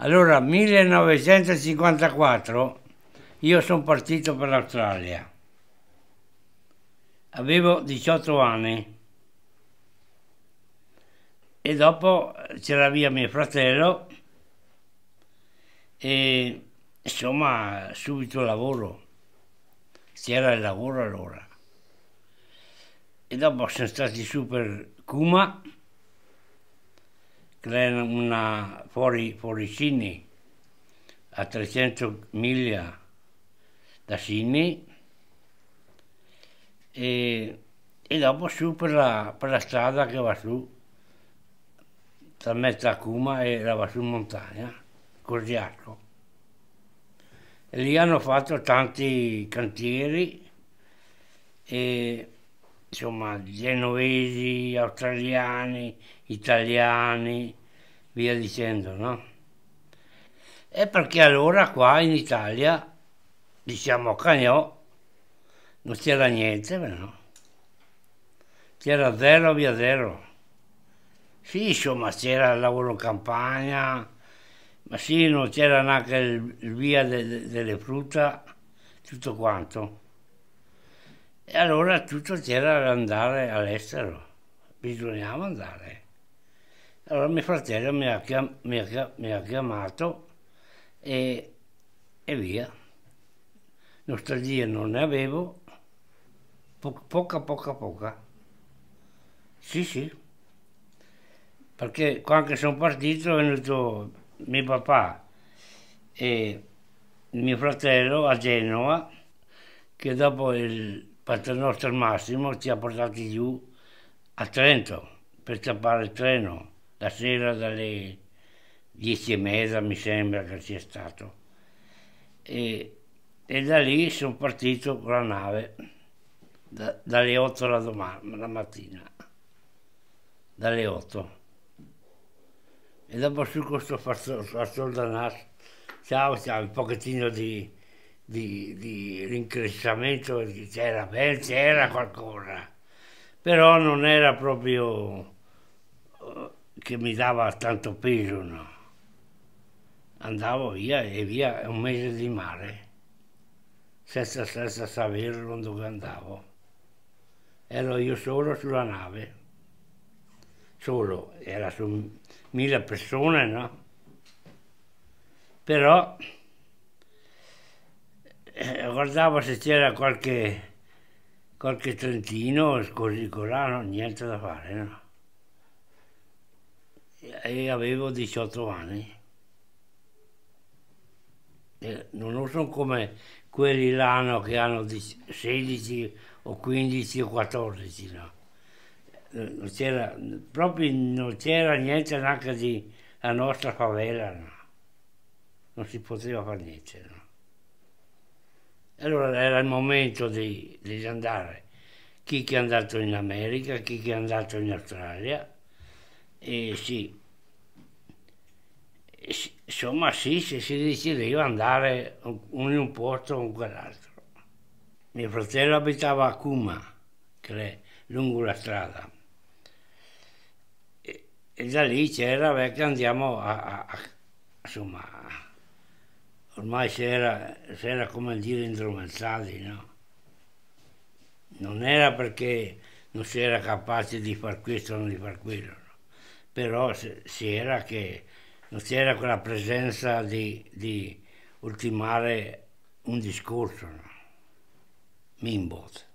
Allora, 1954 io sono partito per l'Australia. Avevo 18 anni. E dopo c'era via mio fratello e insomma subito lavoro. C'era il lavoro allora. E dopo sono stati su per Cuma una, fuori, fuori Sydney, a 300 miglia da Sydney, e, e dopo su per la, per la, strada che va su, tra mezza Kuma e la va su in montagna, Cordiarco. E lì hanno fatto tanti cantieri e insomma, genovesi, australiani, italiani, via dicendo, no? E perché allora qua in Italia, diciamo a Cagnò, non c'era niente, no? C'era zero via zero. Sì, insomma, c'era il lavoro in campagna, ma sì, non c'era neanche il, il via de, de, delle frutta, tutto quanto. E allora tutto c'era da andare all'estero, bisognava andare. Allora mio fratello mi ha, mi ha, mi ha chiamato e, e, via. Nostalgia non ne avevo, po poca poca poca. Sì, sì. Perché quando sono partito è venuto mio papà e mio fratello a Genova, che dopo il fatto il nostro massimo, ci ha portati giù a Trento per scappare il treno la sera dalle dieci e mezza mi sembra che sia stato e, e da lì sono partito con la nave da, dalle 8 la, domani, la mattina dalle 8 e dopo su questo fazzol da naso ciao ciao un pochettino di di, di rincrescimento c'era, beh, c'era qualcosa, però non era proprio eh, che mi dava tanto peso, no. Andavo via e via un mese di mare, senza, senza saperlo dove andavo. Ero io solo sulla nave, solo, era su mille persone, no? Però eh, guardavo se c'era qualche, qualche trentino, così, colà, no, niente da fare, no? E avevo 18 anni. E eh, non sono come quelli là no, che hanno 16 o 15 o 14, no? Eh, non c'era, proprio non c'era niente neanche di la nostra favela, no? Non si poteva fare niente, no? Allora era il momento di, di andare, chi è andato in America, chi è andato in Australia, e sì, insomma sì, se si decideva andare in un posto o in quell'altro. Mio fratello abitava a Cuma, è, lungo la strada, e, e da lì c'era, che andiamo a, a, a, insomma, ormai si era, si era come dire indromezzati, no? Non era perché non si era capace di far questo o non di far quello, no? però si era che non c'era quella presenza di, di ultimare un discorso, no? Mimbot.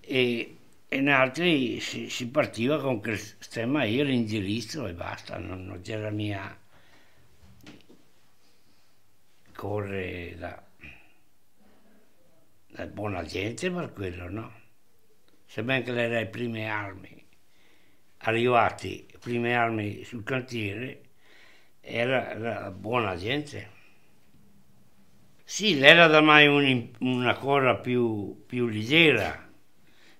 E in altri si, si partiva con quel sistema io l'indirizzo e basta, non, non c'era mia scorre la, la buona gente per quello, no? Sembra che le prime armi, arrivate prime armi sul cantiere, era, era buona gente. Sì, l'era da mai un, una cosa più, più leggera.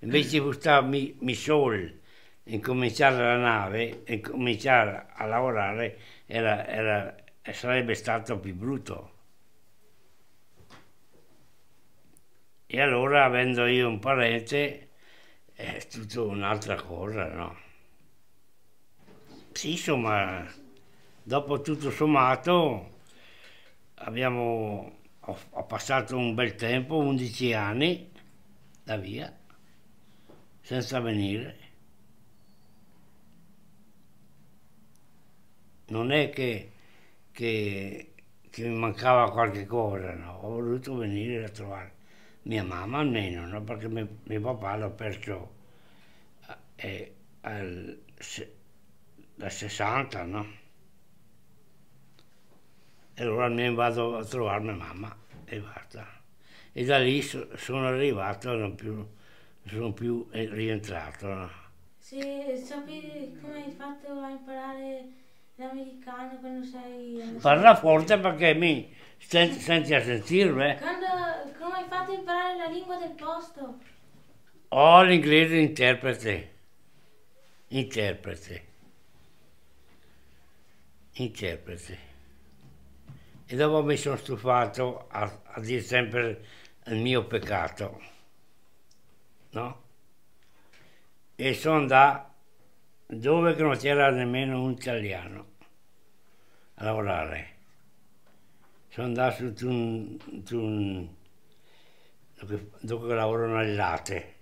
Invece di stare mi sol e cominciare la nave e cominciare a lavorare era, era, sarebbe stato più brutto. E allora, avendo io un parente, è tutto un'altra cosa, no? Sì, insomma, dopo tutto sommato, abbiamo, ho, ho passato un bel tempo, 11 anni, da via, senza venire. Non è che, che, che mi mancava qualche cosa, no? Ho voluto venire a trovare mia mamma almeno, no? perché mio, mio papà l'ho perso eh, eh al, se, da 60, no? E allora mi vado a trovare mia mamma e basta. E da lì so, sono arrivato e non più, sono più eh, rientrato. No? Sì, sapete come hai fatto a imparare l'americano quando sei... Parla forte perché mi Senti, senti a sentirmi? Eh. Quando, come hai fatto a imparare la lingua del posto? Ho l'inglese interprete. Interprete. Interprete. E dopo mi sono stufato a, a dire sempre il mio peccato. No? E sono andato dove non c'era nemmeno un italiano a lavorare sono andato un, un, dove lavorano al latte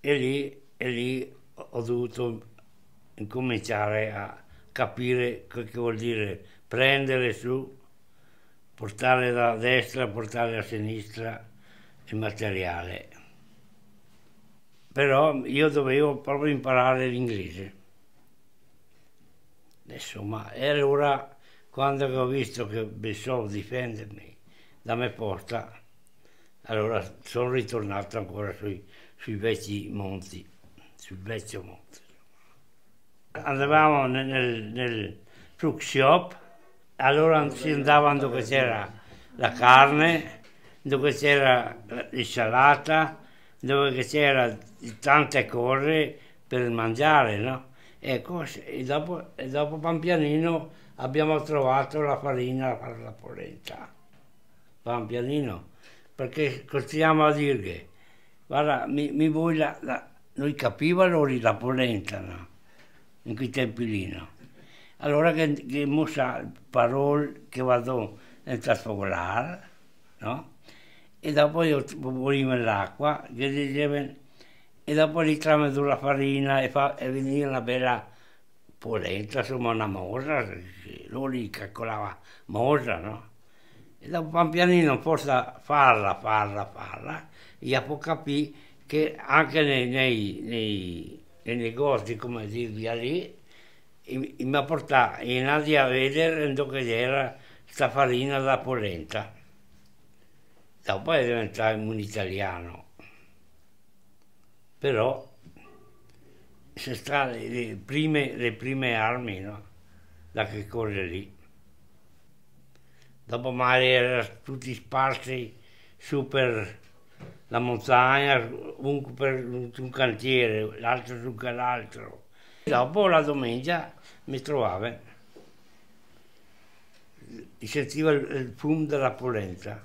e lì, e lì ho dovuto cominciare a capire che vuol dire prendere su, portare da destra, portare da sinistra il materiale. Però io dovevo proprio imparare l'inglese. Insomma, e allora quando ho visto che Bessò difendermi da me porta, allora sono ritornato ancora sui, sui vecchi monti, sul vecchio monte. Andavamo nel, nel, nel truck shop, allora si andava dove c'era la carne, dove c'era l'insalata, dove c'era tante cose per mangiare, no? E, così, e dopo, e dopo pian pianino abbiamo trovato la farina per la polenta. Pan pianino, perché continuiamo a dirgli, guarda, mi, mi vuoi la, la... Noi capivano lì la polenta, no? In quei tempi lì, no? Allora che, che musa parole che vado a trasfogolare, no? E dopo io pulivo l'acqua, che dicevano, e dopo li tramando la farina e, fa, e veniva una bella polenta, insomma una mosa, lui calcolava mosa, no? E dopo pian pianino, forse farla, farla, farla, gli Iapo capì che anche nei, nei, nei, nei negozi, come dire, lì, mi ha portato in Asia a vedere dove era questa farina da polenta. Dopo è diventato un italiano. Però c'è state le prime, le prime armi no? da che corre lì. Dopo mare erano tutti sparsi su per la montagna, un per un cantiere, l'altro su quell'altro. Dopo la domenica mi trovavo, eh, sentivo il, il fumo della polenta.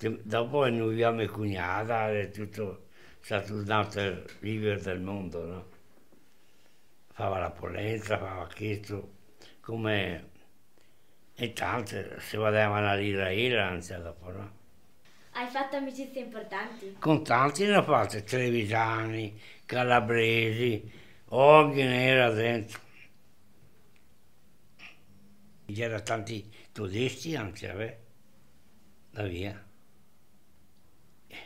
Dopo annuiamo mia cognata e tutto stato un altro vivere del mondo, no? Fava la pollenza, fava questo, come... E tante, si vedevano all'Israele anzi, dopo, no? Hai fatto amicizie importanti? Con tanti ne ho fatte, trevisani, calabresi, ogni era dentro. C'erano tanti turisti anche, beh, da via.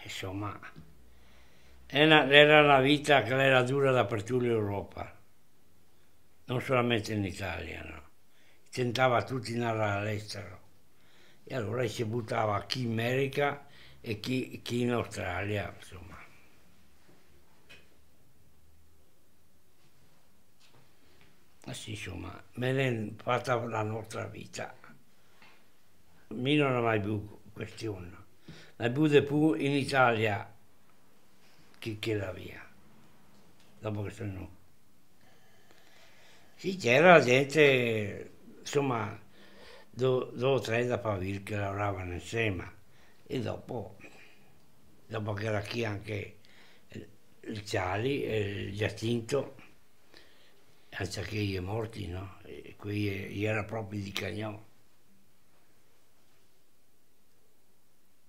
Insomma, era una vita che era dura dappertutto in Europa, non solamente in Italia, no. Tentava tutti andare all'estero. E allora si buttava chi in America e chi, chi in Australia, insomma. Ma sì, insomma, me l'è fatta la nostra vita. Mi non è mai più questione. La più in Italia che, che la via, dopo che sono... Sì, c'era la gente, insomma, due o tre da Pavir che lavoravano insieme e dopo, dopo che era qui anche il Ciali il Giacinto, anche che gli è morti, no? E qui gli era proprio di cagnò.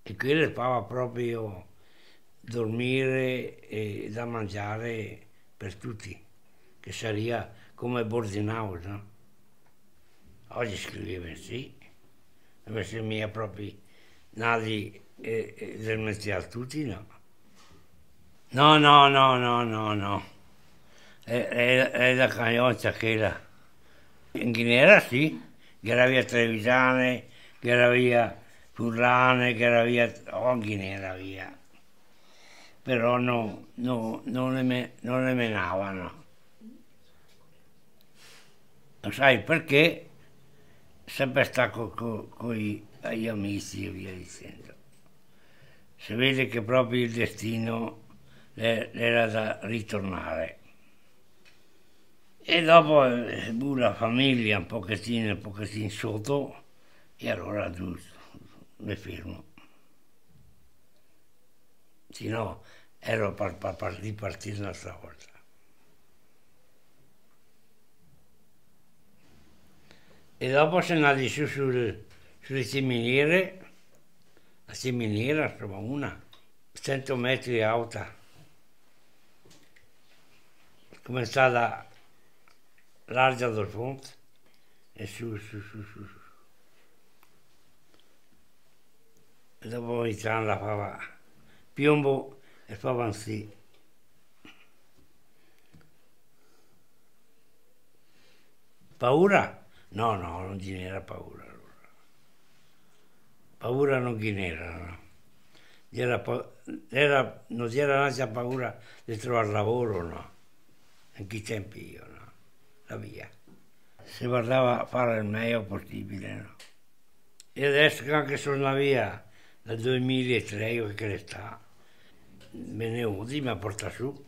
E qui le pava proprio dormire e da mangiare per tutti, che sarebbe come Bordinau, no? Oggi scriveva, sì, invece mia proprio nati e, e del mestiere tutti, no? No, no, no, no, no, no. È, è, è la cagnotta che la... In Guinea sì, che era via Trevisane, che era via Furlane, che era via... Ogni oh, era via però no, no, non, le me, non le menavano. Sai perché? Sempre sta con gli amici e via dicendo. Si vede che proprio il destino era da ritornare. E dopo bu, eh, la famiglia un pochettino, un pochettino sotto, e allora giusto, mi fermo sino ero per, per, per ripartire un'altra volta. E dopo sono andato su sul, sulle seminiere, la seminiera, insomma una, 100 metri alta. Cominciata larga del ponte e su, su, su, su. E dopo iniziano la fava piombo e fa avanzare. Paura? No, no, non gli era paura allora. Paura non gli era, no. Era, non c'era era neanche paura di trovare lavoro, no. In quei tempi io, no. La via. Si guardava a fare il meglio possibile, no. E adesso che anche sono la via dal 2003 io che sta Benevoti mi ha portato su,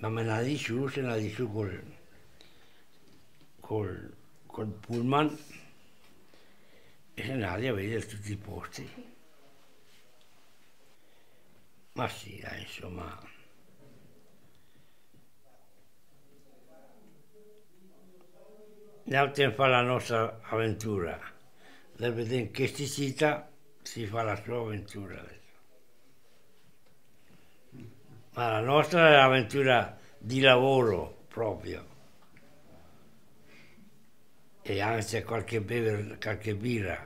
ma me ne l'ha di su, se ne l'ha di su col, col, col pullman e se ne n'è a vedere tutti i posti. Ma sì, dai, insomma... Andiamo a fare la nostra avventura. Deve vedere che si cita, si fa la sua avventura ma la nostra è un'avventura di lavoro proprio. E anzi qualche, beve, qualche birra.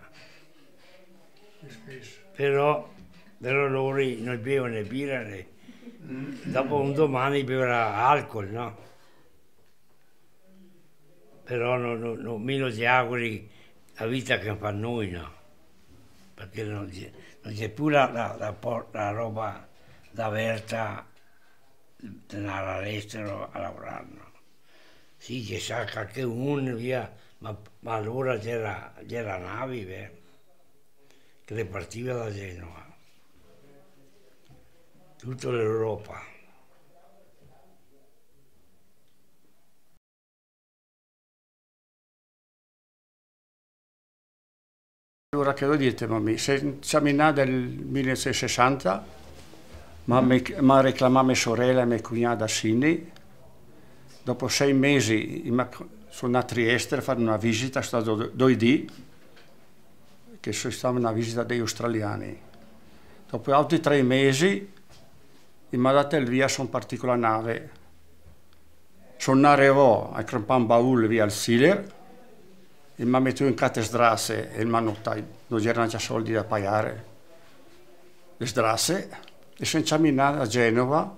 Però, però loro non bevono birra, né. dopo un domani beverà alcol, no? Però non, non, non meno si auguri la vita che fa noi, no? Perché non c'è, più la, la, la, la roba da verta andare all'estero a lavorare. No? Sì, ci sa qualche uno, via, ma, ma allora c'era, c'era navi, beh, che le partiva da Genova. Tutta l'Europa. Allora che lo dite, mamma? Siamo in là del 1960 ma, mi ha reclamato mia sorella e mia cognata Cindy. Dopo sei mesi sono a Trieste a fare una visita, sono stato due dì, che sono stata una visita degli australiani. Dopo altri tre mesi mi ha dato il via, sono partito con la nave. Sono arrivato a Crompan Baul via il Siler e mi ha messo in cattestrasse e mi hanno non c'erano già soldi da pagare. Le strasse e sono camminato a Genova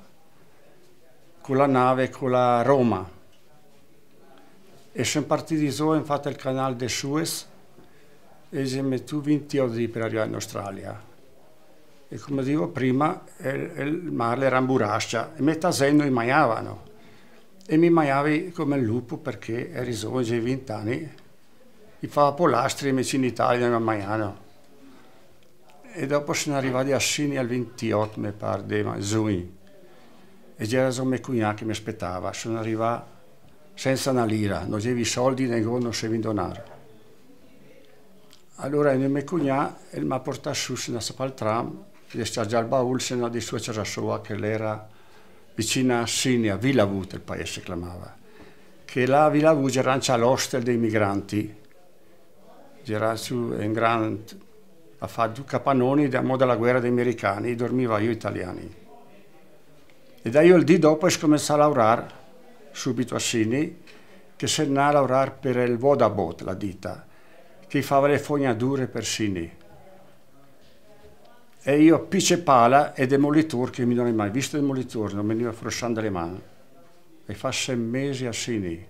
con la nave con la Roma e sono partiti su e fatto il canale di Suez e siamo tu 20 ore per arrivare in Australia e come dicevo prima il, il mare era in burascia e metà seno mi maiavano e mi maiavi come il lupo perché eri solo 20 anni mi fa polastri e mi in Italia mi maiavano e dopo sono arrivati a Sini al 28, mi pare, di giugno. E c'era già mia cugina che mi aspettava. Sono arrivato senza una lira, non i soldi né non sapevi donare. Allora il mio cugino mi ha portato su, se ne sapeva tram, gli sta già il baul, se no di sua c'era sua, che era vicino a Sini, a Villavut, il paese si chiamava. Che là a Villavut c'era l'hostel dei migranti, c'era un grande a fare due capannoni da moda la guerra degli americani, dormiva io italiani. E da io il dì dopo scommessa a lavorare, subito a Sini, che se ne a lavorare per il Vodabot, la ditta, che faceva le fognature per Sini. E io pice pala e demolitor, che mi non ho mai visto demolitor, non veniva frusciando le mani. E fa sei mesi a Sini.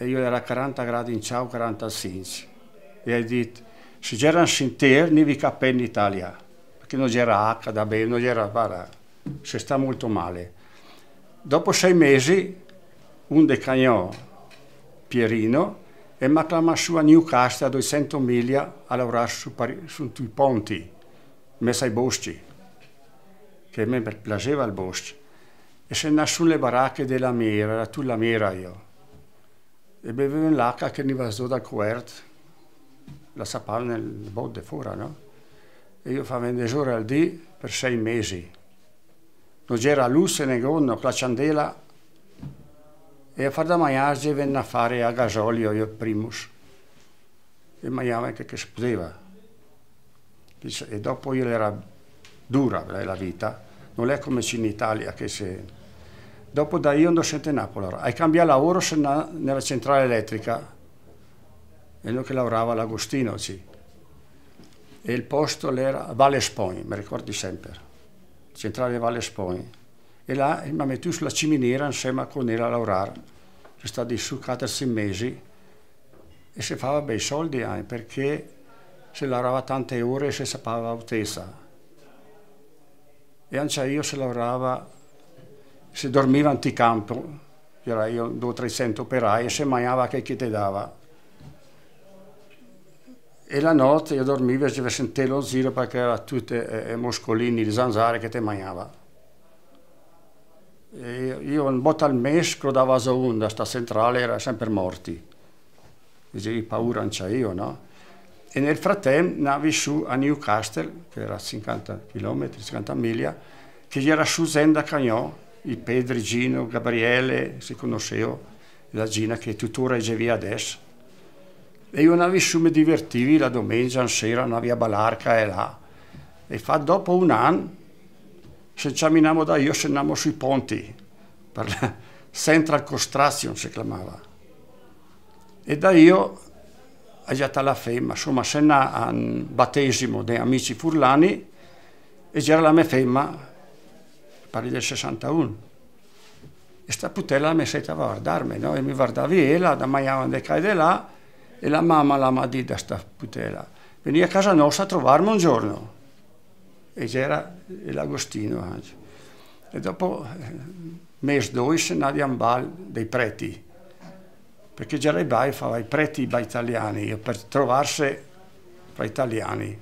E io ero a 40 gradi in ciao, 40 45. E hai detto, se c'era un sinter, non vi capì in Italia, perché non c'era da HDB, non c'era... Guarda, si sta molto male. Dopo sei mesi, un cagnò, Pierino e mi ha chiamato a Newcastle a 200 miglia a lavorare su, su i ponti, messa ai boschi, che mi piaceva il bosco. E se andavo le baracche della mera, era tutta la mera io. E bevevo l'acqua che veniva dal coerto la sapava nel bodde fuori, no? E io facevo 20 ore al dì per sei mesi. Non c'era luce nel gonno, la ciandela. E a far da mangiare venne a fare a gasolio io primus. E mangiava anche che si E dopo io era dura la vita, non è come in Italia che se... Dopo da io andò a Napoli, hai cambiato lavoro nella centrale elettrica, e noi che lavorava all'Agostino sì. E il posto era Valle Spogni, mi ricordi sempre, centrale Valle Spogni. E là mi ha messo sulla ciminiera insieme con lui a lavorare. Sono stati su 14 mesi e si fava bei soldi anche eh, perché si lavorava tante ore e si sapeva l'autesa E anche io si lavorava, si dormiva anticampo, c'era io 200-300 operai e si mangiava che chi ti dava e la notte io dormivo e si sentiva lo zio perché aveva tutti i muscolini di zanzare che ti mangiava. E io un botta al mesco da Vasaunda, sta centrale, era sempre morti. Dicevi paura non c'è io, no? E nel frattempo navi su a Newcastle, che era a 50 km, 50 miglia, che era su Zenda Cagnò, i Pedri, Gino, Gabriele, si conoscevo, la Gina che tuttora è già via adesso e io andavi su, mi divertivo la domenica, la sera, andavi a Balarca e là. E fa dopo un anno, se ci aminamo da io, se andiamo sui ponti, per la Central Construction si chiamava. E da io, a la Femma, insomma, se a un battesimo dei amici furlani, e c'era la mia femma, parli del 61. E sta putella mi sentava guardarmi, no? E mi guardavi e eh, là, da maiava di qua e di là, e la mamma l'ama di da sta putela. Venì a casa nostra a trovarmi un giorno e c'era l'Agostino anche. E dopo eh, mese, due, se ne andiamo dei preti, perché Gerai Bai fa i preti bai italiani per trovarsi fra italiani.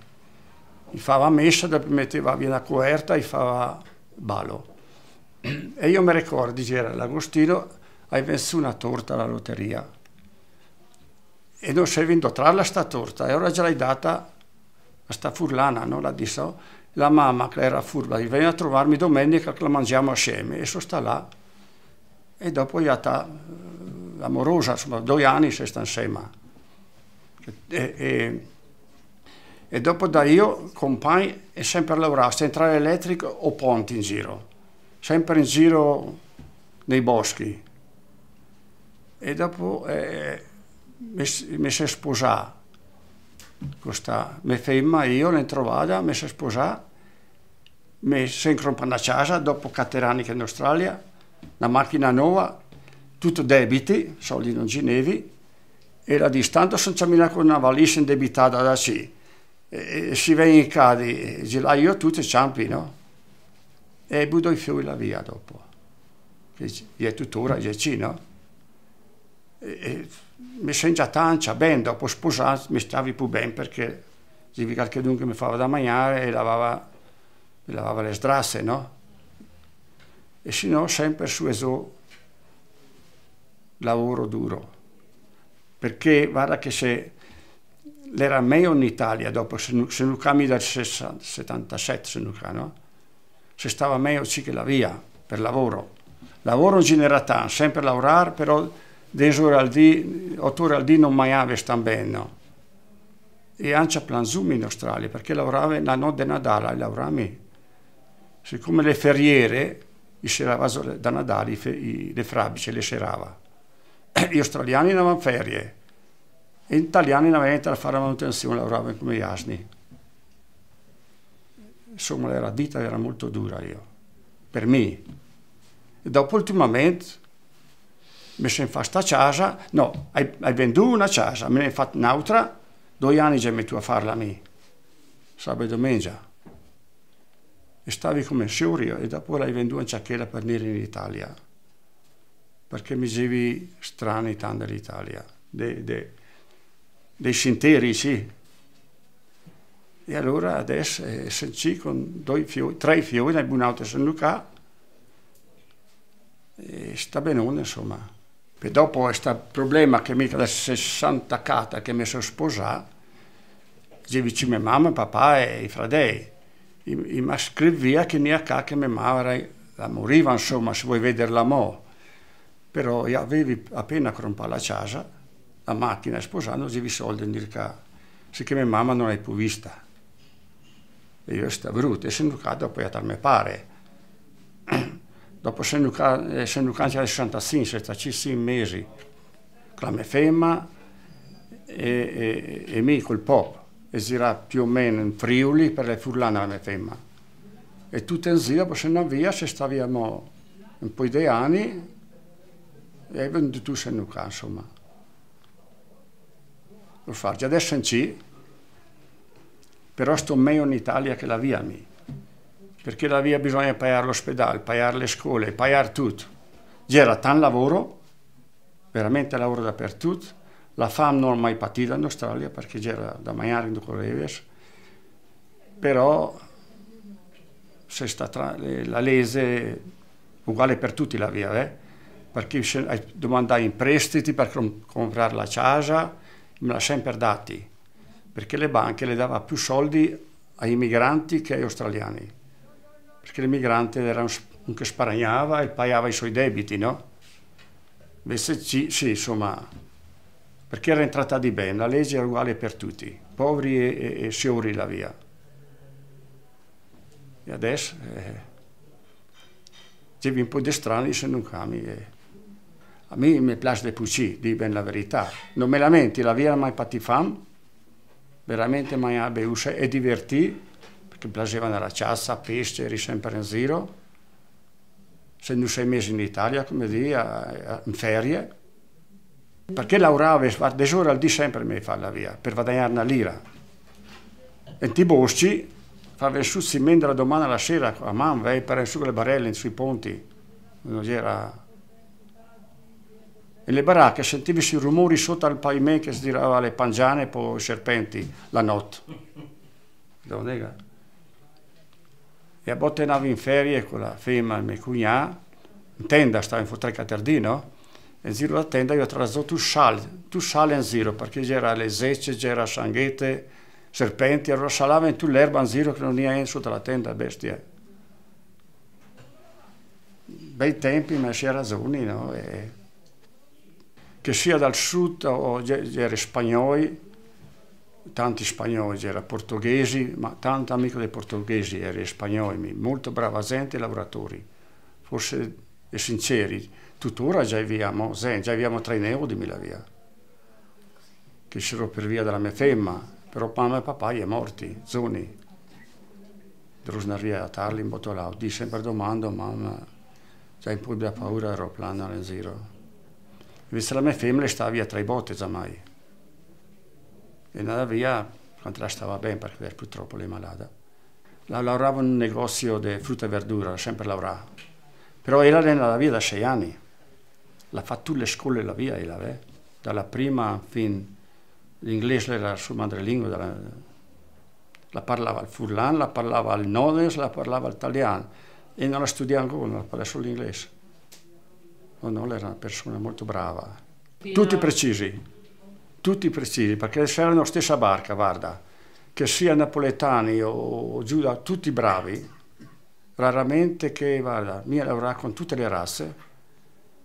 Gli fava messa, metteva via una coerta e fava ballo. E io mi ricordo, c'era l'Agostino, hai venduto una torta alla lotteria e non sei venuto a trarla sta torta e ora ce l'hai data a sta furlana, non la di la mamma che era furba, gli viene a trovarmi domenica che la mangiamo assieme e so sta là e dopo gli ta eh, amorosa, insomma due anni si sta insieme e, e, e dopo da io compagno è sempre lavorato, lavorare, centrale elettrico o ponti in giro sempre in giro nei boschi e dopo eh, mi si sposà questa mia femma, io l'ho trovata, mi si è sposata. mi sono comprata a casa dopo 4 anni che in Australia, una macchina nuova, tutto debiti, soldi non ci nevi. e la distanza sono camminata con una valigia indebitata da sì. E, e si vengono in casa, e gilai io tutti i ciampi, no? E budo i fiori la via dopo. E, è tuttora, è no? E, e mi sono già cioè, bene, dopo sposato mi stavi più bene perché significa che dunque mi fava da mangiare e lavava, mi lavava le strasse, no? E se no sempre su e eso lavoro duro, perché guarda che se l'era meglio in Italia dopo, se, se non cambi dal 60, 77, se non no? se stava meglio sì che la via per lavoro. Lavoro in generata, sempre lavorare, però Dezur ore al giorno non maiave stambenno. E ancia planzumi in Australia, perché lavorava la notte Nadala e lavoravamo. Siccome le ferriere, da Nadali, le frabice, le serava. Gli australiani non avevano ferie, e gli italiani non avevano a fare la manutenzione, lavoravano come gli asni. Insomma, la vita era molto dura io, per me. E dopo ultimamente mi sono fatta casa, no, hai, hai venduto una casa, me ne hai fatto un'altra, due anni già metto a farla a me, sabato e domenica. E stavi come Siurio e dopo l'hai venduta una ciacchera per venire in Italia, perché mi dicevi strani tanto dell'Italia, dei, dei, dei sentieri, sì. E allora adesso eh, SNC con due fiori, tre fiori, ne hai buonanotte San Luca, e sta benone insomma. E dopo questo problema che mi da 60 cata che mi sono sposato, dicevi ci mia mamma, papà e i fratelli, e mi scriveva che mia ca che mia mamma la moriva insomma se vuoi vederla mo. Però io avevi appena crompato la casa, la macchina sposando, i soldi in dirca, se che mia mamma non l'hai più vista. E io sta brutta, e sono caduto poi a tal me pare. Dopo Senducanti eh, alle 65, sestacissi mesi, clame femma e, e, e mi col pop, e si più o meno in Friuli per le furlane clame femma. E tutte in zia, poi andavamo via, ci stavamo un po' di anni e è venuto Senduca, insomma. Lo faccio adesso in C, però sto meglio in Italia che la via mi perché la via bisogna pagare l'ospedale, pagare le scuole, pagare tutto. C'era tanto lavoro, veramente lavoro dappertutto, la fame non l'ho mai patita in Australia perché c'era da mangiare in Ducoleves, però se sta tra, la lese uguale per tutti la via, eh? perché domandai in prestiti per comprare la casa, me l'ha sempre dati, perché le banche le davano più soldi ai migranti che agli australiani perché l'emigrante era un, che sparagnava e pagava i suoi debiti, no? Invece sì, sì, insomma, perché era entrata di bene, la legge era uguale per tutti, poveri e, e, e sciori la via. E adesso eh, devi un po' di strani se non cambi. Eh. A me mi piace di più, di ben la verità. Non me lamenti, la via mai patifam, veramente mai abbe abeuse, e divertì perché Blaseva nella ciassa, pesce, eri sempre in giro. Se non sei mesi in Italia, come dire, eh, in ferie. Perché lavoravo, adesso ora al di sempre mi fa la via, per guadagnare una lira. E ti bosci, fare su si mendere la domanda alla sera, a man, vai per su con le barelle, sui ponti. Non c'era e le baracche sentivi i rumori sotto al pavimento che si tirava le pangiane e poi i serpenti la notte e a botte andavo in ferie con la fema e mio in tenda, stavo in Fortale Catardino, e in giro la tenda io ho trazzato tu sale, tu sale in giro, perché c'era le zecce, c'era sanghette, serpenti, allora salava in tutta l'erba in giro che non era in sotto la tenda, bestia. Bei tempi, ma c'era ragione, no? E che sia dal sud o c'era spagnoli, tanti spagnoli, c'era portoghesi, ma tanto amico dei portoghesi, erano spagnoli, molto brava gente e lavoratori, forse e sinceri, tuttora già abbiamo, già abbiamo tre neodimi là via, che sono per via della mia femma, però mamma e papà è morti, zoni. Drusnaria a Tarli in Botolau, di sempre domando, mamma, già in pubblica paura aeroplano in giro. Invece la mia femmina stava via tra i botte, già mai e andava via quando la stava bene perché era purtroppo lei malata. La lavorava in un negozio di frutta e verdura, sempre lavorava. Però era andata via da sei anni. L'ha fatto tutte le scuole la via, la via. Eh. dalla prima fin l'inglese era la sua madrelingua, dalla, la parlava al furlan, la parlava al nodes, la parlava al e non la studiava ancora, la parlava solo l'inglese. Oh no, no, era una persona molto brava. Tutti precisi tutti precisi, perché se erano stessa barca, guarda, che sia napoletani o giù da tutti bravi, raramente che, guarda, mi lavorava con tutte le razze,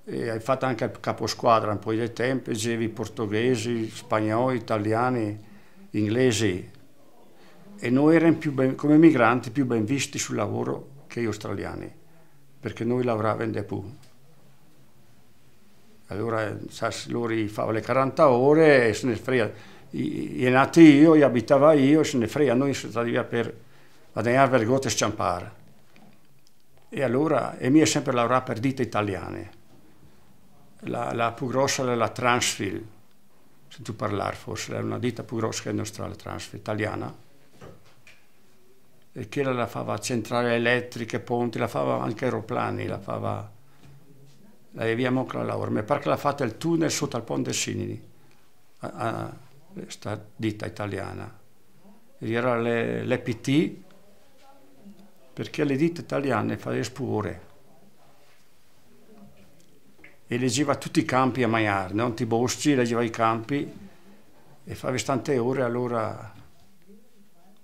e hai fatto anche il caposquadra un po' dei tempi, gevi portoghesi, spagnoli, italiani, inglesi, e noi erano ben, come migranti più ben visti sul lavoro che gli australiani, perché noi lavoravamo di più. Allora sas, lui faceva le 40 ore e se ne frega. I, è nato io, io abitava io, se ne frega, noi siamo via per guadagnare vergote e sciampare. E allora, e mi è sempre lavorato per ditte italiane. La, la più grossa era la Transfil, tu parlare forse, era una ditta più grossa che la nostra, la Transfil, italiana. E che la fava centrale elettriche, ponti, la fava anche aeroplani, la fava la arriviamo con la Mi pare che l'ha fatta il tunnel sotto al ponte Sinini, questa ditta italiana. Era l'EPT, perché le ditte italiane fanno spure. Elegeva tutti i campi a Maiar, non ti boschi, elegeva i campi e favi tante ore allora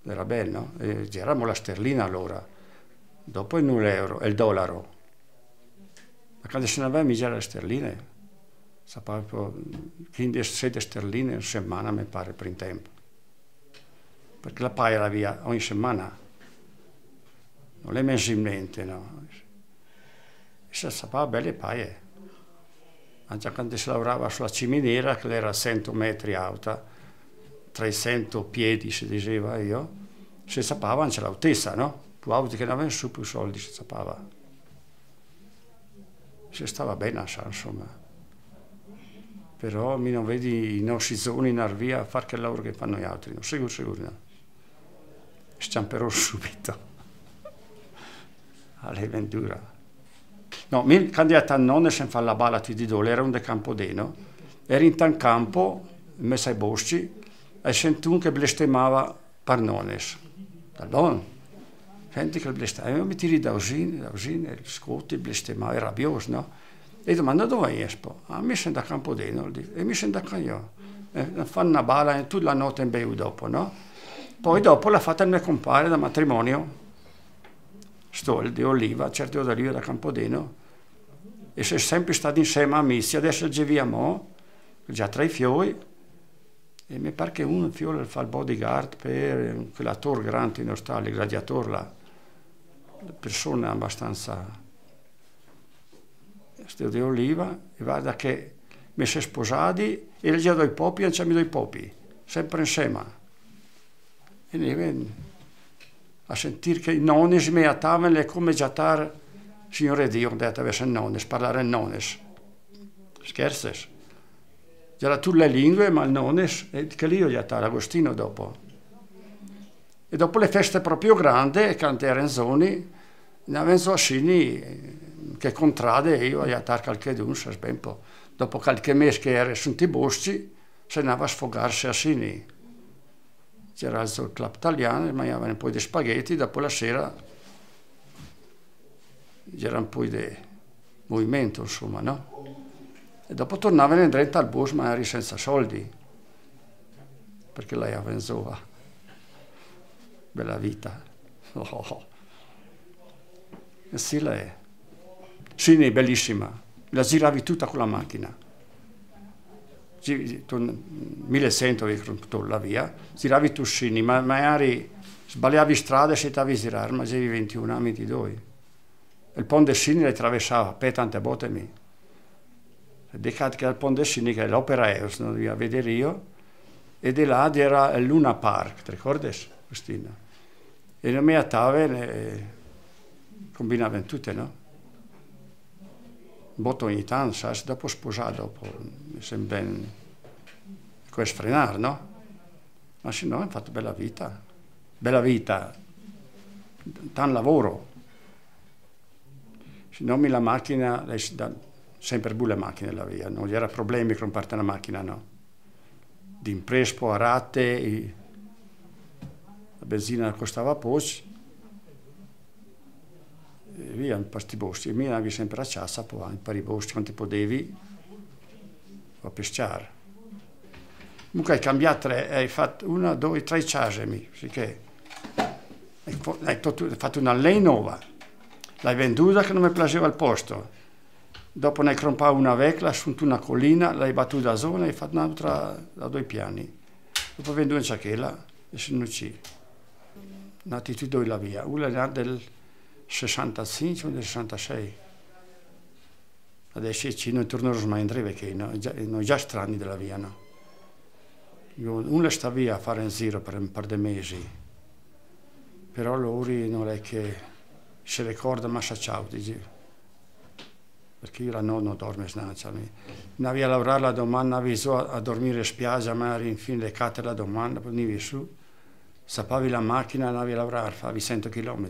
era bello, no? c'era la sterlina allora, dopo il 1 euro, il dollaro a Kardashianova misera sterline, sapeva proprio 15-16 sterline in settimana mi pare per in tempo, perché la paia la via ogni settimana, non l'è messo in mente, no. E si sapeva belle paie, anche quando si lavorava sulla ciminiera che era 100 metri alta, 300 piedi si diceva io, si sapava anche l'autessa, no? Più alti che andavano su più soldi si sapava si cioè, stava bene a Sansoma. Però mi non vedi i nostri zoni in Arvia a fare quel lavoro che fanno gli altri, no? sicuro, sicuro no. Sciamperò subito. All'avventura. No, mi candidata a nonna se fa la bala di Dole, era un de deno. Era in tan campo, in mezzo ai boschi, e sentì un che blestemava Parnones. Dall'on. Hendikel er ble med aubergine, aubergine, eh, il Scoti ble stemma, è rabbioso, no? E domanda dove espo? Ah, mi scende a Campodino, e eh, mi sono da Cagliò. fanno eh, una bala tutta la notte in Beu dopo, no? Poi dopo l'ha fatta il mio compare da matrimonio, di Oliva, certo d'Oliva da Campodeno, e si è sempre stati insieme a amici, adesso giriamo, già tra i fiori, e mi pare che uno fiore fa il bodyguard per quella tour grande il gladiatore là persona abbastanza Studio Oliva e guarda che mi si è sposati e legge dei popi e insieme dei popi, sempre insieme. E ne a sentire che i nonni mi attavano come già tar Signore Dio, detto avesse nones, parlare nones. scherzi C'era tutte le lingue, ma il nones, e che lì ho già tar Agostino dopo. E dopo le feste proprio grandi, cante Renzoni, ne avevano ascini che contrade io a tar qualche d'un, se ben po'. Dopo qualche mese che ero su Tibosci, se andava a sfogarsi a Sini. C'era il club italiano, mangiavano poi dei spaghetti, dopo la sera c'erano poi dei movimenti, insomma, no? E dopo tornavano in renta al bus, magari senza soldi, perché lei aveva in zova. Bella vita. Oh. oh. Sì, lei. è bellissima. La giravi tutta con la macchina. 1100 mm, la via, giravi Tussini, ma magari sbagliavi strada e scettavi a girare, ma avevi 21 anni, di 22. Il ponte Sini le attraversava per tante volte mi. Decati che dal ponte Sini, che è l'opera Eos, non a vedere io, e di là era il Luna Park, ti ricordi, Cristina? E le mie tavole eh, combinavano tutte, no? Botto ogni tanto, sai, dopo sposato, dopo, mi sembra come frenare, no? Ma se no, hanno fatto bella vita, bella vita, tanto lavoro. Se no, la macchina, lei, da, sempre bulle macchine la via, non c'era problemi con parte la macchina, no? D'imprespo a rate, la benzina costava poco e via in questi boschi. Mi andavi sempre a caccia, poi per i boschi quanti potevi, a pesciare. Comunque hai cambiato tre, hai fatto una, due, tre case, sicché hai, hai, fatto una lei nuova, l'hai venduta che non mi piaceva il posto, dopo ne hai crompato una vecchia, assunto una collina, l'hai battuta da zona e hai fatto un'altra da due piani, dopo venduto una ciacchella e se non uccidi due la Via, una era del 65 o del 66. Adesso ci non tornerò mai in tre perché no, già, già strani della Via, no? Io, una sta via a fare in giro per un paio di mesi, però loro non è che si ricorda ma ciao, dice. Perché io la nonna dorme snaccia. Navi a lavorare la domanda, avviso a dormire in spiaggia, ma infine le cate la domanda, poi su Sapavi la macchina, e andavi a lavorare, favi 100 km.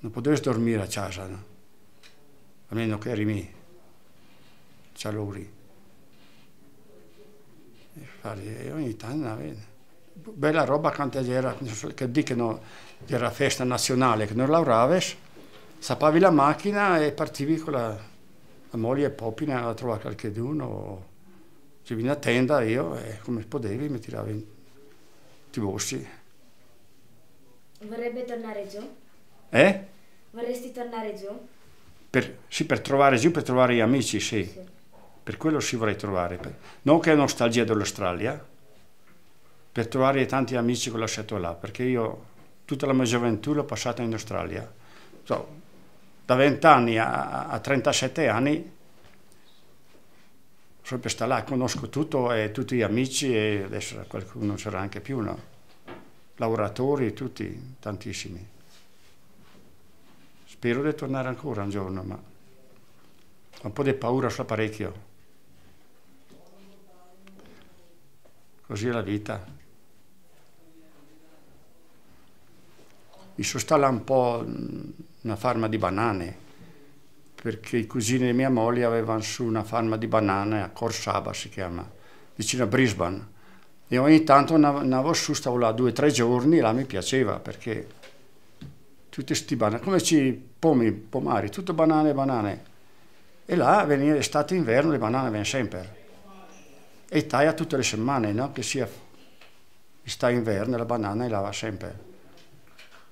Non potevi dormire a casa, no? a meno che eri me, cialuri. E ogni tanto andavi. Bella roba quando era, che dicono che no, era festa nazionale, che non lavoravi, sapavi la macchina e partivi con la, la moglie e Popina a trovare qualcuno. Ci vieni a tenda io e come potevi mi tiravi Timosci. Vorrebbe tornare giù? Eh? Vorresti tornare giù? Per, sì, per trovare giù, per trovare gli amici, sì. sì. Per quello sì vorrei trovare. Non che è nostalgia dell'Australia, per trovare tanti amici che ho lasciato là, perché io tutta la mia gioventù l'ho passata in Australia. So, da 20 anni a, a 37 anni sempre sta là, conosco tutto e tutti gli amici e adesso qualcuno sarà anche più, no? Lavoratori, tutti, tantissimi. Spero di tornare ancora un giorno, ma ho un po' di paura parecchio. Così è la vita. Mi sono sta là un po' una farma di banane perché i cugini di mia moglie avevano su una farma di banane a Corsaba si chiama, vicino a Brisbane. E ogni tanto andavo su, stavo là due o tre giorni e là mi piaceva perché tutti questi banane, come ci pomi, pomari, tutte banane, banane. E là veniva estate, inverno, le banane vengono sempre. E taglia tutte le settimane, no? Che sia sta inverno la banana e la va sempre.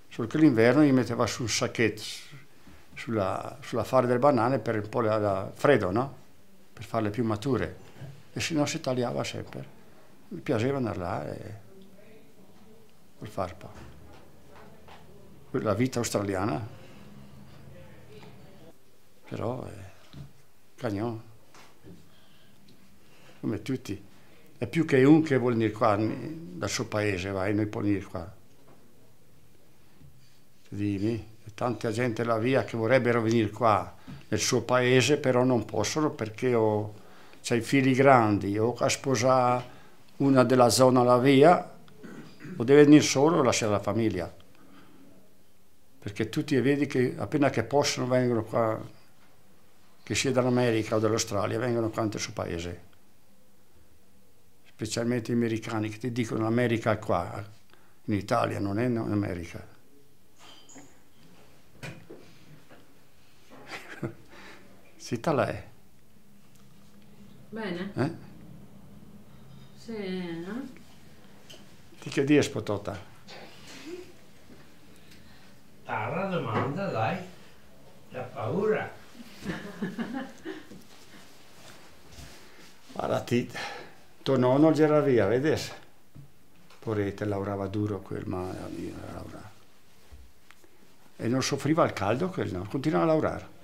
Solo che l'inverno gli metteva su un sacchetto, sulla, sulla fare delle banane per un po' la, la freddo, no? per farle più mature. E se no si tagliava sempre. Mi piaceva andare là e col farpa. La vita australiana, però è eh, come tutti. È più che un che vuole venire qua dal suo paese, vai, noi può venire qua. Dimmi tanta gente la via che vorrebbero venire qua nel suo paese, però non possono perché ho, ho i figli grandi, o a sposare una della zona la via, o deve venire solo e lasciare la famiglia. Perché tutti vedi che appena che possono vengono qua, che sia dall'America o dall'Australia, vengono qua nel suo paese. Specialmente gli americani che ti dicono l'America è qua, in Italia non è in America. Sì, Zitta è. Bene. Eh? Sì, no? Eh? Ti chiedi espotota. Tara domanda, dai. La paura. Guarda, ti... tuo nonno c'era via, vedi? Porete, lavorava duro quel, ma eh, lavorava. E non soffriva il caldo quel, no, continuava a lavorare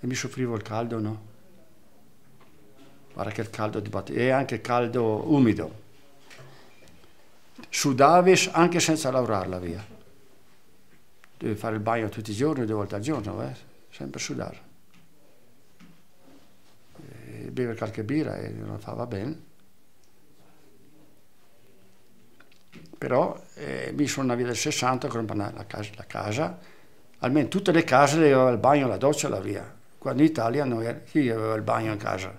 e mi soffrivo il caldo, no? Guarda che il caldo di battaglia, e anche il caldo umido. Sudavis anche senza lavorarla via. Devi fare il bagno tutti i giorni, due volte al giorno, eh? sempre sudare. beve qualche birra e non fa va bene. Però eh, mi sono una via del 60 con la casa, la casa, almeno tutte le case, il bagno, la doccia, la via quando in Italia noi, chi aveva il bagno in casa?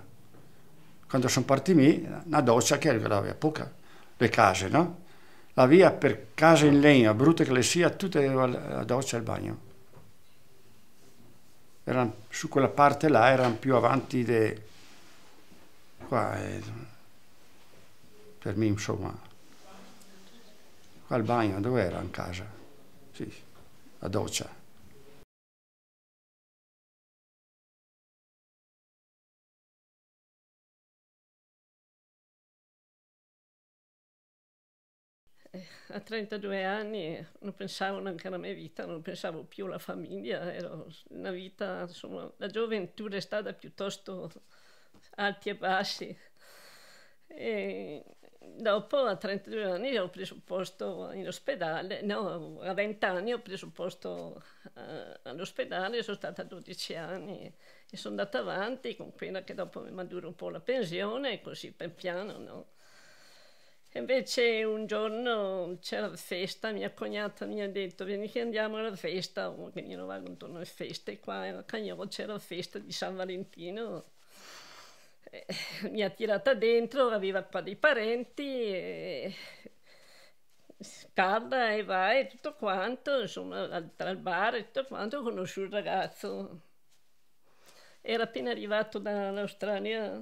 Quando sono partiti una doccia che arrivava poca, le case, no? La via per case in legno, brutte che le sia, tutte avevano la doccia e il bagno. Erano, su quella parte là erano più avanti de... qua è... Eh, per me insomma qua il bagno dove era in casa sì, la doccia a 32 anni non pensavo neanche alla mia vita, non pensavo più alla famiglia, era una vita, insomma, la gioventù è stata piuttosto alti e bassi. E dopo a 32 anni ho preso posto in ospedale, no, a 20 anni ho preso posto uh, all'ospedale, sono stata 12 anni e sono andata avanti con quella che dopo mi madura un po' la pensione, così pian piano, no? Invece un giorno c'era la festa, mia cognata mi ha detto vieni che andiamo alla festa, oh, che io vado intorno alle feste, qua a Cagnolo c'era la festa di San Valentino, eh, mi ha tirata dentro, aveva qua dei parenti, e... Carla e vai, tutto quanto, insomma, tra il bar e tutto quanto, ho conosciuto il ragazzo. Era appena arrivato dall'Australia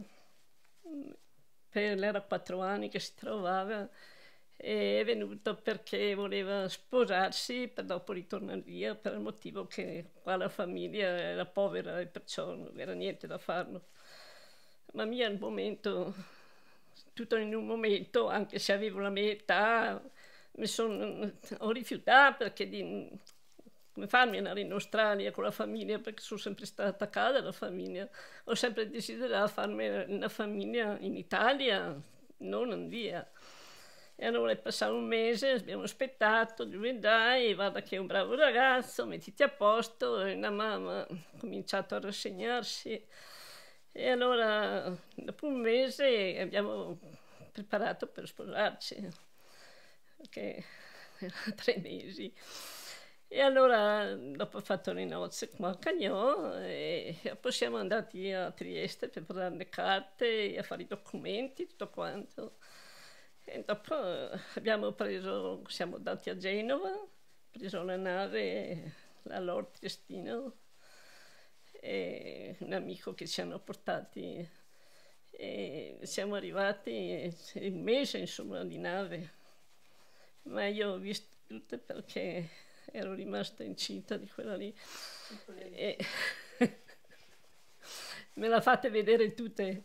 per era quattro anni che si trovava, e è venuto perché voleva sposarsi per dopo ritornare via per il motivo che qua la famiglia era povera e perciò non era niente da farlo. Ma mia al momento, tutto in un momento, anche se avevo la mia età, mi sono, ho rifiutato perché di, come farmi andare in Australia con la famiglia perché sono sempre stata attaccata alla famiglia. Ho sempre desiderato farmi una famiglia in Italia, non via. E allora è passato un mese, abbiamo aspettato, lui dai, guarda che è un bravo ragazzo, mettiti a posto, e la mamma ha cominciato a rassegnarsi. E allora, dopo un mese, abbiamo preparato per sposarci, che era tre mesi. E allora, dopo fatto le nozze con il cagnò, e, poi siamo andati a Trieste per portare le carte e a fare i documenti, tutto quanto. E dopo eh, abbiamo preso, siamo andati a Genova, preso la nave, la Lord Triestino, e un amico che ci hanno portati. E siamo arrivati eh, un mese insomma di nave, ma io ho visto tutto perché ero rimasta incinta di quella lì. E me la fate vedere tutte.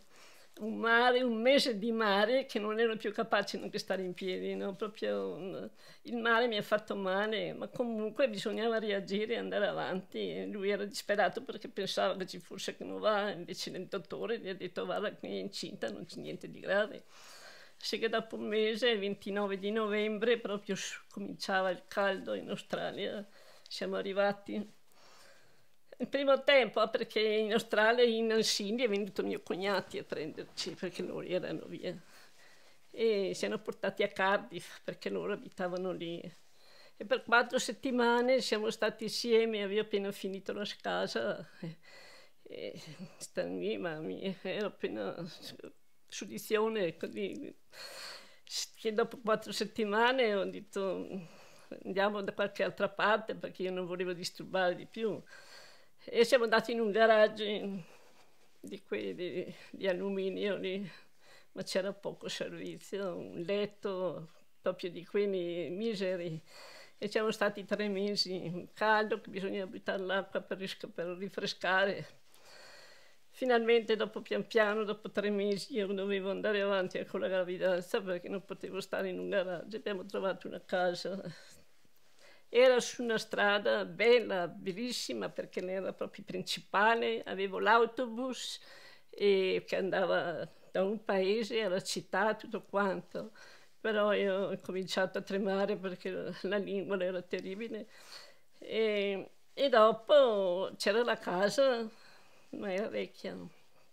Un mare, un mese di mare che non ero più capace di stare in piedi, no? proprio un... il mare mi ha fatto male, ma comunque bisognava reagire e andare avanti. Lui era disperato perché pensava che ci fosse che non va, invece il dottore gli ha detto guarda qui è incinta, non c'è niente di grave. Sì che dopo un mese, il 29 di novembre, proprio cominciava il caldo in Australia, siamo arrivati. Il primo tempo, ah, perché in Australia, in Sydney, è venuto mio cognato a prenderci, perché loro erano via. E si erano portati a Cardiff, perché loro abitavano lì. E per quattro settimane siamo stati insieme, avevo appena finito la casa. E, e, mamma mia, ero appena su lezione, così. Che dopo quattro settimane ho detto andiamo da qualche altra parte perché io non volevo disturbare di più. E siamo andati in un garage di quelli di alluminio lì, ma c'era poco servizio, un letto proprio di quelli miseri. E siamo stati tre mesi, caldo, che bisogna buttare l'acqua per, per rifrescare finalmente dopo pian piano, dopo tre mesi, io dovevo andare avanti con la gravidanza perché non potevo stare in un garage, abbiamo trovato una casa. Era su una strada bella, bellissima, perché ne era proprio principale, avevo l'autobus eh, che andava da un paese alla città, tutto quanto. Però io ho cominciato a tremare perché la lingua era terribile. e, e dopo c'era la casa, ma era vecchia,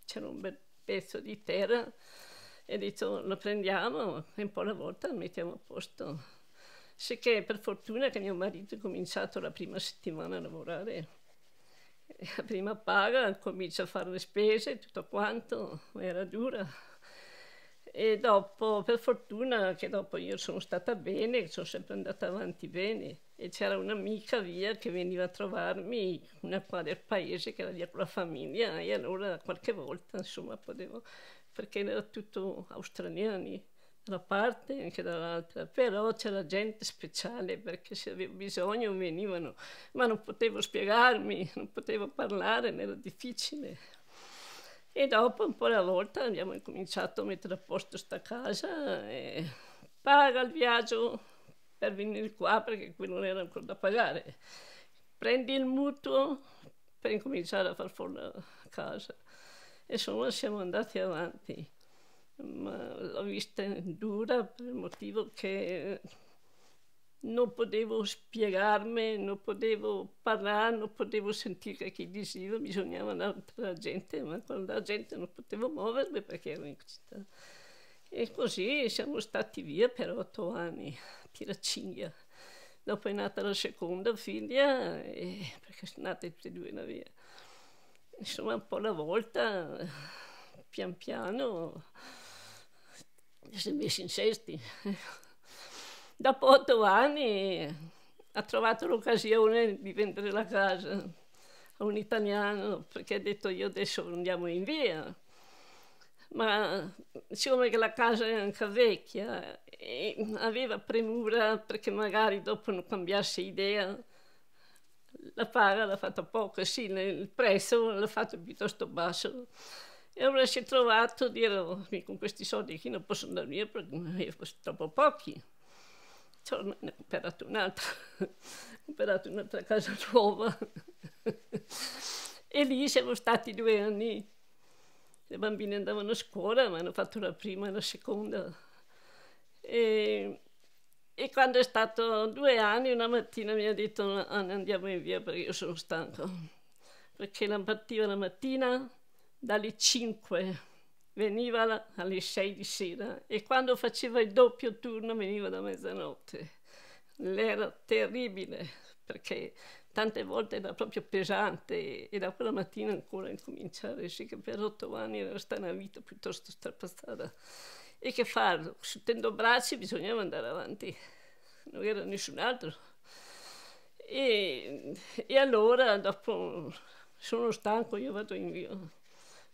c'era un bel pezzo di terra e dicevo oh, lo prendiamo e un po' alla volta lo mettiamo a posto. che per fortuna che mio marito ha cominciato la prima settimana a lavorare, la prima paga, comincia a fare le spese, e tutto quanto, ma era dura. E dopo, per fortuna che dopo io sono stata bene, sono sempre andata avanti bene e c'era un'amica via che veniva a trovarmi, una qua del paese che era lì con la famiglia e allora qualche volta insomma potevo, perché era tutto australiani da una parte e anche dall'altra, però c'era gente speciale perché se avevo bisogno venivano, ma non potevo spiegarmi, non potevo parlare, era difficile. E dopo, un po' alla volta, abbiamo cominciato a mettere a posto sta casa e paga il viaggio per venire qua perché qui non era ancora da pagare. Prendi il mutuo per incominciare a far fuori la casa. Insomma, siamo andati avanti. Ma l'ho vista dura per il motivo che non potevo spiegarmi, non potevo parlare, non potevo sentire chi diceva, bisognava andare tra la gente, ma con la gente non potevo muovermi perché ero in città. E così siamo stati via per otto anni, Tiraciglia. Dopo è nata la seconda figlia, e, perché sono nate tutte e due in via. Insomma, un po' alla volta, pian piano, si è messi in sesti dopo otto anni ha trovato l'occasione di vendere la casa a un italiano perché ha detto io adesso andiamo in via. Ma siccome la casa è anche vecchia e aveva premura perché magari dopo non cambiasse idea, la paga l'ha fatta poco, sì, il prezzo l'ha fatto piuttosto basso. E allora si è trovato dire, oh, con questi soldi che non posso andare via perché sono troppo pochi ho comprato un'altra, comprato un'altra casa nuova. e lì siamo stati due anni. Le bambine andavano a scuola, ma hanno fatto la prima e la seconda. E, e quando è stato due anni, una mattina mi ha detto andiamo in via perché io sono stanco. Perché partiva la mattina dalle 5 Veniva alle sei di sera e quando faceva il doppio turno veniva da mezzanotte. L'era terribile perché tante volte era proprio pesante e da quella mattina ancora incominciare, sì che per otto anni era stata una vita piuttosto strapazzata. E che farlo? Sotendo bracci bisognava andare avanti, non era nessun altro. E, e allora dopo sono stanco, io vado in via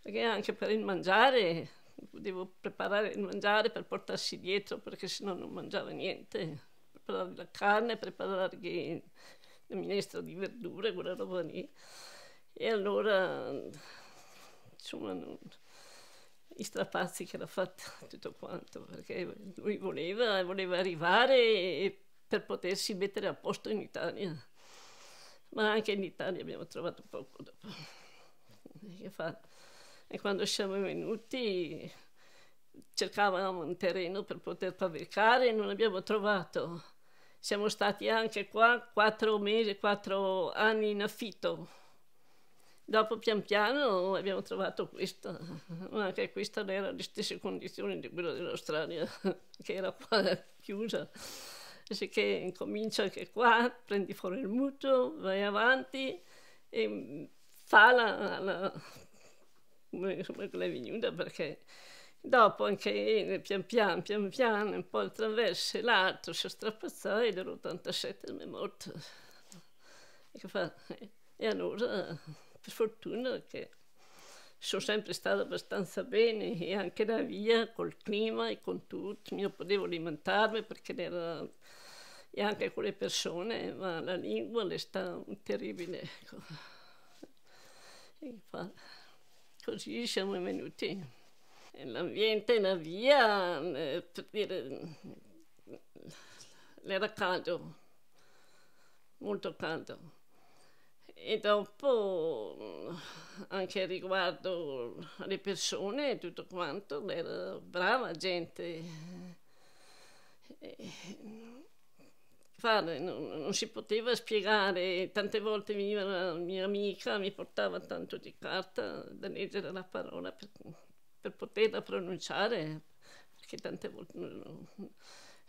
perché anche per il mangiare devo preparare il mangiare per portarsi dietro perché sennò non mangiava niente, preparare la carne, preparare la minestra di verdure, quella roba lì. E allora, insomma, non, i strapazzi che l'ha fatta tutto quanto, perché lui voleva, voleva arrivare per potersi mettere a posto in Italia. Ma anche in Italia abbiamo trovato poco dopo. Che fa? e quando siamo venuti cercavamo un terreno per poter pavicare e non abbiamo trovato. Siamo stati anche qua quattro mesi, quattro anni in affitto. Dopo pian piano abbiamo trovato questa, ma anche questa non era le stesse condizioni di quella dell'Australia, che era qua chiusa. Così che incomincia anche qua, prendi fuori il mutuo, vai avanti e fa la, la come Clavignuda perché dopo anche pian piano, pian piano, un po' attraverso l'altro si è strapazzò e nell'87 mi è morto. E allora, per fortuna che sono sempre stata abbastanza bene e anche da via col clima e con tutto, io potevo alimentarmi perché era e anche con le persone, ma la lingua le sta un terribile. Ecco così siamo venuti. L'ambiente, la via, eh, per dire, mm, era caldo, molto caldo. E dopo, mm, anche riguardo alle persone e tutto quanto, era brava gente. E, fare, non, non, si poteva spiegare, tante volte veniva la mia amica, mi portava tanto di carta da leggere la parola per, per poterla pronunciare, perché tante volte non,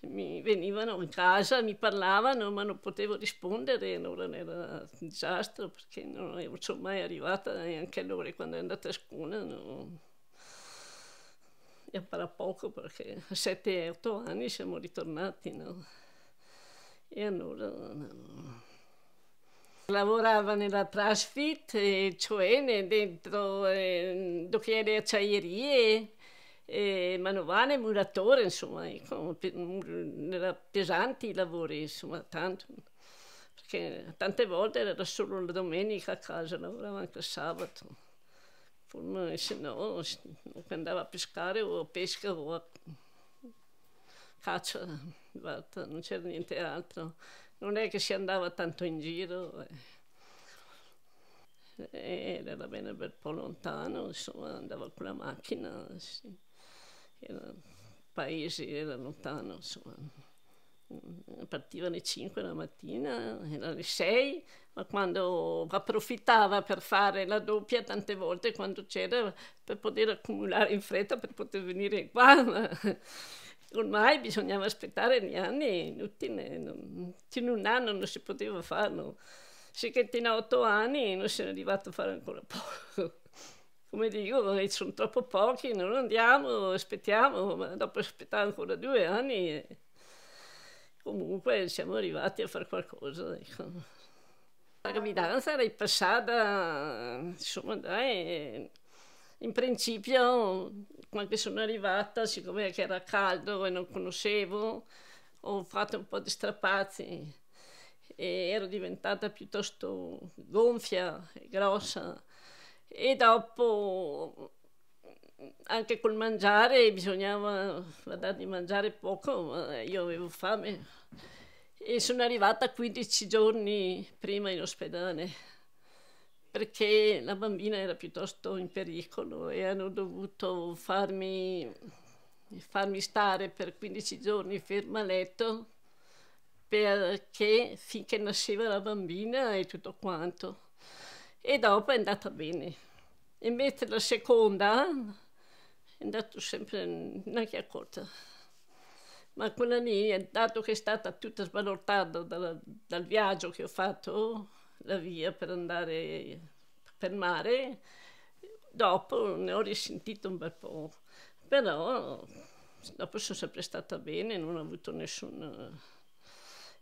mi venivano in casa, mi parlavano, ma non potevo rispondere, allora era un disastro perché non ero mai arrivata neanche allora quando è andata a scuola. No. E impara poco perché a 7-8 anni siamo ritornati. No? E allora lavorava nella trasfit, cioè dentro eh, docchiere acciaierie, eh, manovane, muratore, insomma, ecco, era pesanti i lavori, insomma, tanto. Perché tante volte era solo la domenica a casa, lavorava anche il sabato. Poi, se no, andava a pescare o a pesca o a caccia basta, esatto, non c'era niente altro. Non è che si andava tanto in giro. Eh. eh era bene per po' lontano, insomma, andava con la macchina. Sì. Era, il paese era lontano, insomma. Mm, partiva alle 5 la mattina, era alle 6, ma quando approfittava per fare la doppia tante volte quando c'era per poter accumulare in fretta per poter venire qua ormai bisognava aspettare gli anni, inutile, non, in un anno non si poteva farlo, sì che in otto anni non si è arrivato a fare ancora poco. Come dico, eh, sono troppo pochi, non andiamo, aspettiamo, ma dopo aspettare ancora due anni e... Eh, comunque siamo arrivati a fare qualcosa. Ecco. La gravidanza era passata, insomma, dai in principio, quando sono arrivata, siccome era caldo e non conoscevo, ho fatto un po' di strapazzi e ero diventata piuttosto gonfia e grossa. E dopo anche col mangiare bisognava dare di mangiare poco, ma io avevo fame. E sono arrivata 15 giorni prima in ospedale perché la bambina era piuttosto in pericolo e hanno dovuto farmi, farmi stare per 15 giorni fermo a letto perché finché nasceva la bambina e tutto quanto. E dopo è andata bene. Invece la seconda è andata sempre neanche a corta. Ma quella lì, dato che è stata tutta sbalortata dal, dal viaggio che ho fatto, la via per andare per mare, dopo ne ho risentito un bel po', però dopo sono sempre stata bene, non ho avuto nessun...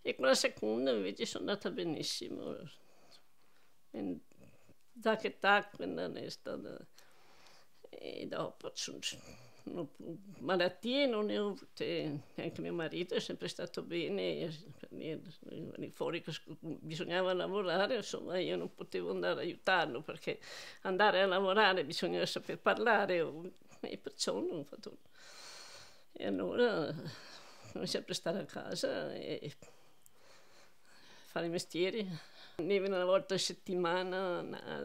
E con la seconda invece sono andata benissimo. E da che tac, quando è stata... E dopo sono malattie non ne ho avute, anche mio marito è sempre stato bene, fuori che bisognava lavorare, insomma io non potevo andare a aiutarlo perché andare a lavorare bisognava saper parlare e perciò non ho fatto... E allora non sempre stare a casa e fare i mestieri. Veniva una volta a settimana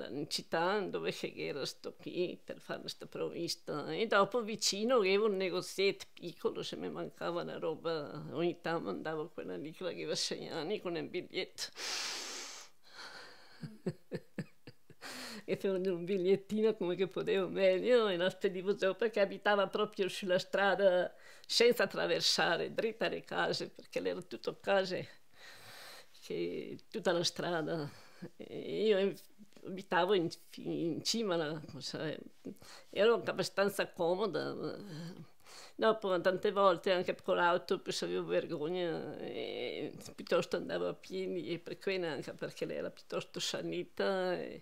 in città dove c'era sto qui per fare questa provvista e dopo vicino avevo un negozietto piccolo, se mi mancava la roba ogni tanto andavo quella lì che aveva sei anni con un biglietto. e prendo un bigliettino come che potevo meglio e la spedivo giù perché abitava proprio sulla strada senza attraversare, dritta le case perché erano tutte case che tutta la strada, io abitavo in, in cima, alla, cioè, ero abbastanza comoda. Dopo tante volte anche con l'auto avevo vergogna e piuttosto andavo a piedi e per quello anche perché lei era piuttosto sanita. E,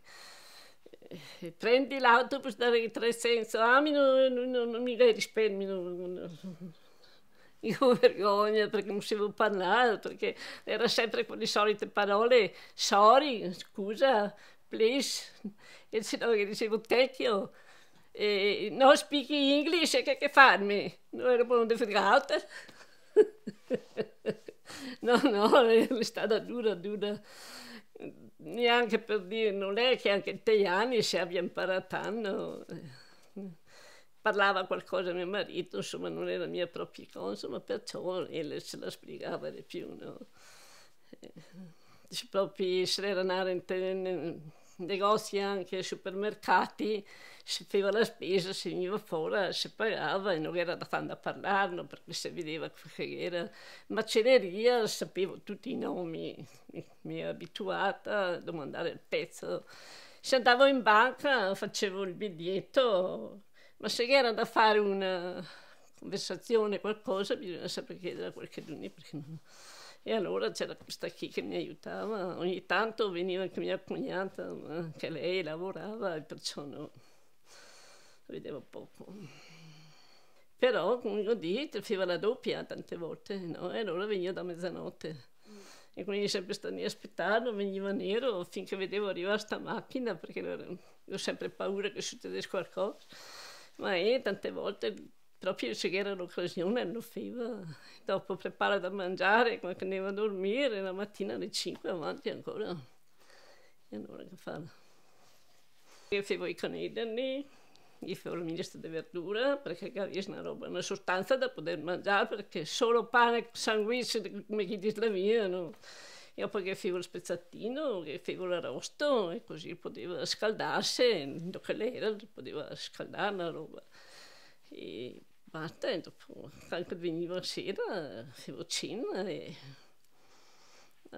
e prendi l'autobus da tre senso, ah, mi non, non, non mi dai risparmio io vergogna perché non si può parlare, perché era sempre con le solite parole, sorry, scusa, please, e se no che dicevo tecchio, e no speaking English, che che farmi? Non ero un defegato. no, no, è stata dura, dura. Neanche per dire, non è che anche te anni si abbia imparato, tanto parlava qualcosa mio marito, insomma non era mia propria cosa, ma perciò lei se la spiegava di più, no? Se eh, proprio se era andare in, in, negozi anche ai supermercati, si faceva la spesa, se veniva fuori, si pagava e non era da fare a parlarne perché si vedeva che era macelleria, sapevo tutti i nomi, mi ero abituata a domandare il pezzo. Se andavo in banca facevo il biglietto, ma se era da fare una conversazione, qualcosa, bisogna sempre chiedere a qualcuno perché non... E allora c'era questa chi che mi aiutava, ogni tanto veniva anche mia cognata, che lei lavorava e perciò no, vedevo poco. Però, come lì, faceva la doppia tante volte, no? E allora veniva da mezzanotte. E quindi sempre stavo lì a veniva nero finché vedevo arrivare questa macchina, perché ho sempre paura che succedesse qualcosa. Ma io eh, tante volte proprio se era l'occasione lo facevo. Dopo preparo da mangiare, quando andiamo a dormire, la mattina alle 5 avanti ancora. E allora che fare? Io facevo i canelli, io facevo la minestra di verdura perché è una roba, una sostanza da poter mangiare perché solo pane e sanguigno come chi dice la mia, no? Io perché facevo il spezzatino, che facevo l'arrosto e così poteva scaldarsi, che lei era, poteva scaldare la roba. E basta, e dopo quando veniva sera facevo cena e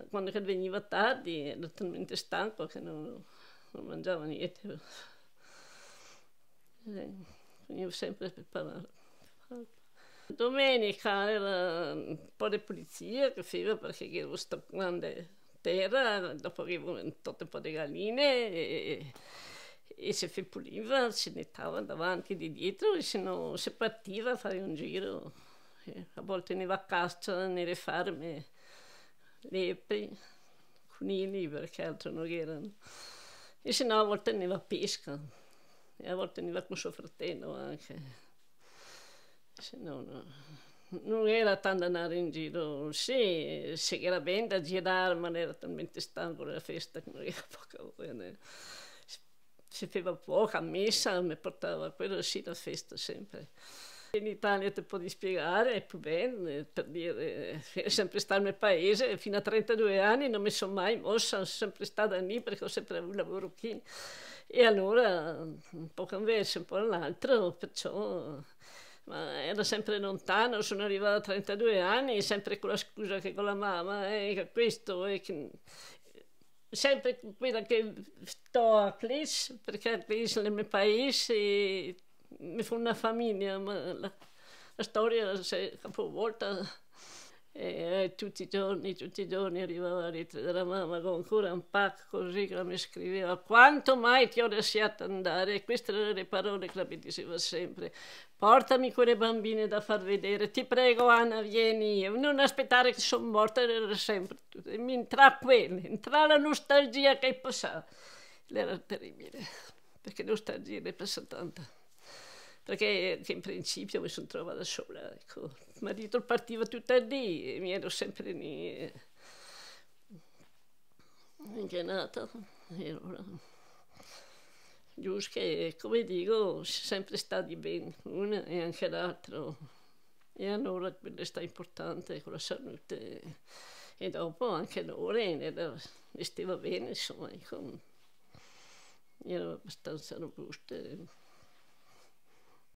quando veniva tardi ero talmente stanco che non, non mangiavo niente. Eh, veniva sempre a preparare. Domenica era un po' di pulizia che faceva perché c'era questa grande terra, dopo avevo tutte un po' di galline e, e se si puliva, si nettava davanti e di dietro e se no si partiva a fare un giro. E eh, a volte ne va a caccia nelle farme, lepri, conigli perché altro non erano. E se no a volte ne va a pesca e a volte ne va con suo fratello anche. No, no. Non era tanto andare in giro, sì, sì era bene da girare, ma era talmente stanco della festa che non era poca bene. Si faceva poco a messa, mi portava quello sì da festa sempre. In Italia ti puoi spiegare, è più bene, eh, per dire, eh, è sempre stato nel paese, fino a 32 anni non mi sono mai mossa, sono sempre stata lì perché ho sempre avuto un lavoro qui. E allora, un po' converso, un po' all'altro, perciò ma era sempre lontano, sono arrivata a 32 anni, sempre con la scusa che con la mamma, eh, questo, eh, che... sempre quella che sto a Clis, perché a Clis nel mio paese mi fu una famiglia, ma la, la storia si è capovolta. E, eh, tutti i giorni, tutti i giorni arrivava la lettera della mamma con ancora un pacco così che mi scriveva quanto mai ti ho lasciato andare, queste erano le parole che la mi diceva sempre, Portami quelle bambine da far vedere. Ti prego, Anna, vieni. Non aspettare che sono morta era sempre. Mi entra quelle, entra la nostalgia che hai passato. Era terribile, perché nostalgia ne passa tanta. Perché in principio mi sono trovata sola, ecco. Il marito partiva tutta lì e mi ero sempre lì. Eh. Ingenata. E allora... Gius che, come dico, sempre sta di bene, l'una e anche l'altro. E allora quello sta importante con la salute. E dopo anche Lorene le stava bene, insomma, con... Ecco. erano abbastanza robuste.